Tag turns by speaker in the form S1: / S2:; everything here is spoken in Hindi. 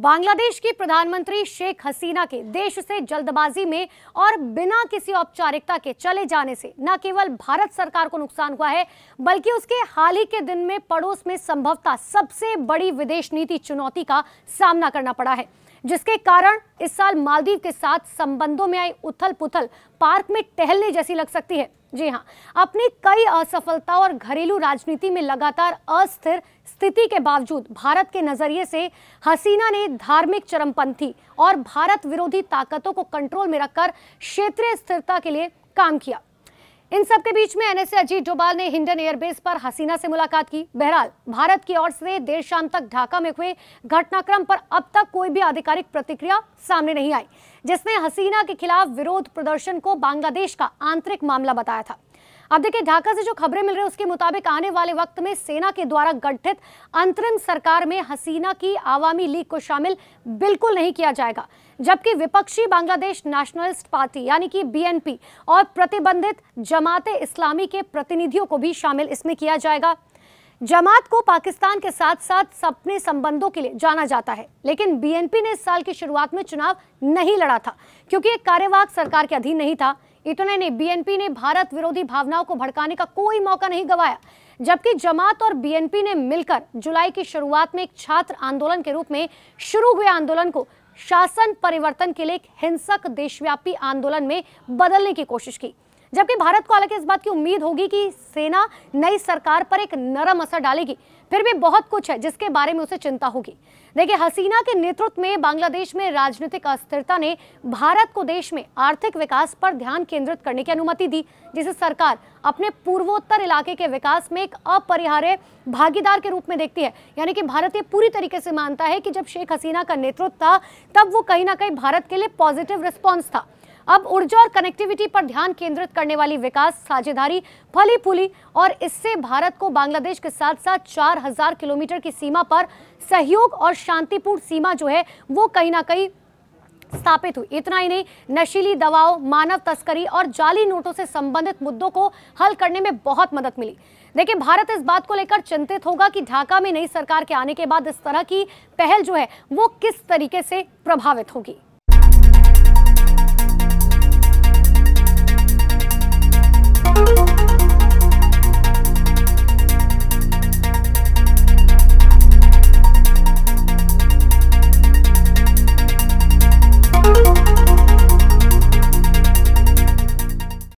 S1: बांग्लादेश की प्रधानमंत्री शेख हसीना के देश से जल्दबाजी में और बिना किसी औपचारिकता के चले जाने से न केवल भारत सरकार को नुकसान हुआ है बल्कि उसके हाल ही के दिन में पड़ोस में संभवतः सबसे बड़ी विदेश नीति चुनौती का सामना करना पड़ा है जिसके कारण इस साल मालदीव के साथ संबंधों में आई उथल पुथल पार्क में टहलने जैसी लग सकती है जी हाँ अपनी कई असफलताओं और घरेलू राजनीति में लगातार अस्थिर स्थिति के बावजूद भारत के नजरिए से हसीना ने धार्मिक चरमपंथी और भारत विरोधी ताकतों को कंट्रोल में रखकर क्षेत्रीय स्थिरता के लिए काम किया इन सबके बीच में एनएसए अजीत डोभाल ने हिंडन एयरबेस पर हसीना से मुलाकात की बहरहाल भारत की ओर से देर शाम तक ढाका में हुए घटनाक्रम पर अब तक कोई भी आधिकारिक प्रतिक्रिया सामने नहीं आई जिसने हसीना के खिलाफ विरोध प्रदर्शन को बांग्लादेश का आंतरिक मामला बताया था अब देखिए ढाका से जो खबरें मिल रही है उसके मुताबिक आने वाले वक्त में सेना के द्वारा गठित अंतरिम सरकार में हसीना की आवामी लीग को शामिल बिल्कुल नहीं किया जाएगा जबकि विपक्षी बांग्लादेश नेशनलिस्ट पार्टी यानी कि बीएनपी और प्रतिबंधित जमात इस्लामी के प्रतिनिधियों को भी शामिल इसमें किया जाएगा जमात को पाकिस्तान के साथ साथ अपने संबंधों के लिए जाना जाता है लेकिन बीएनपी ने इस साल की शुरुआत में चुनाव नहीं लड़ा था क्योंकि एक कार्यवाहक सरकार के अधीन नहीं था इतने ने बीएनपी ने भारत विरोधी भावनाओं को भड़काने का कोई मौका नहीं गवाया जबकि जमात और बीएनपी ने मिलकर जुलाई की शुरुआत में एक छात्र आंदोलन के रूप में शुरू हुए आंदोलन को शासन परिवर्तन के लिए एक हिंसक देशव्यापी आंदोलन में बदलने की कोशिश की जबकि भारत को हालांकि इस बात की उम्मीद होगी कि सेना नई सरकार पर एक नरम असर डालेगी फिर भी बहुत कुछ है जिसके बारे में उसे चिंता होगी देखिए हसीना के नेतृत्व में बांग्लादेश में राजनीतिक अस्थिरता ने भारत को देश में आर्थिक विकास पर ध्यान केंद्रित करने की अनुमति दी जिसे सरकार अपने पूर्वोत्तर इलाके के विकास में एक अपरिहार्य भागीदार के रूप में देखती है यानी कि भारत ये पूरी तरीके से मानता है कि जब शेख हसीना का नेतृत्व था तब वो कहीं ना कहीं भारत के लिए पॉजिटिव रिस्पॉन्स था अब ऊर्जा और कनेक्टिविटी पर ध्यान केंद्रित करने वाली विकास साझेदारी फली फूली और इससे भारत को बांग्लादेश के साथ साथ 4000 किलोमीटर की सीमा पर सहयोग और शांतिपूर्ण सीमा जो है वो कहीं ना कहीं स्थापित हुई इतना ही नहीं नशीली दवाओं मानव तस्करी और जाली नोटों से संबंधित मुद्दों को हल करने में बहुत मदद मिली देखिए भारत इस बात को लेकर चिंतित होगा कि ढाका में नई सरकार के आने के बाद इस तरह की पहल जो है वो किस तरीके से प्रभावित होगी